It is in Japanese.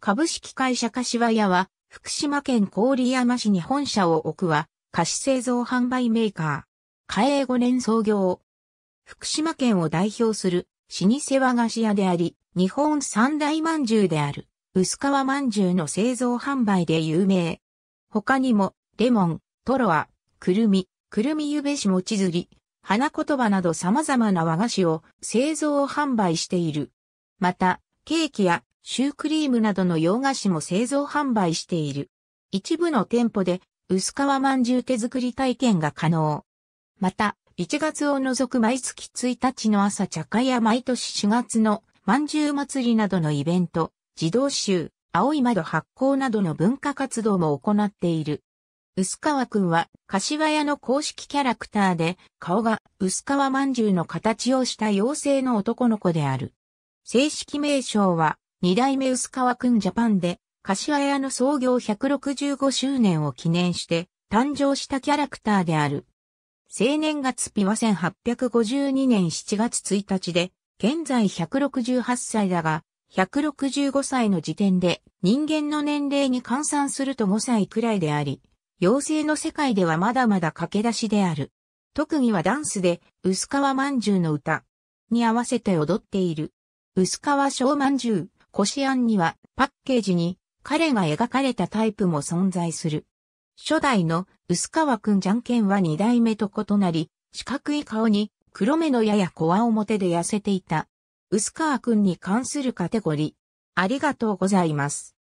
株式会社柏屋は、福島県郡山市に本社を置くは、菓子製造販売メーカー。嘉永5年創業。福島県を代表する老舗和菓子屋であり、日本三大饅頭である、薄皮饅頭の製造販売で有名。他にも、レモン、トロア、くるみ、くるみゆべしもちずり、花言葉など様々な和菓子を製造販売している。また、ケーキやシュークリームなどの洋菓子も製造販売している。一部の店舗で薄皮まんじゅう手作り体験が可能。また、1月を除く毎月1日の朝茶会や毎年4月のまんじゅう祭りなどのイベント、自動集、青い窓発行などの文化活動も行っている。薄川くんは、柏屋の公式キャラクターで、顔が薄川まんじゅうの形をした妖精の男の子である。正式名称は、二代目薄川くんジャパンで、柏屋の創業165周年を記念して誕生したキャラクターである。青年月日は1852年7月1日で、現在168歳だが、165歳の時点で人間の年齢に換算すると5歳くらいであり、妖精の世界ではまだまだ駆け出しである。特技はダンスで、薄川まんじゅうの歌に合わせて踊っている。薄川小まんじゅう。こしあんにはパッケージに彼が描かれたタイプも存在する。初代の薄川くんじゃんけんは二代目と異なり、四角い顔に黒目のやや小表で痩せていた。薄川くんに関するカテゴリー。ありがとうございます。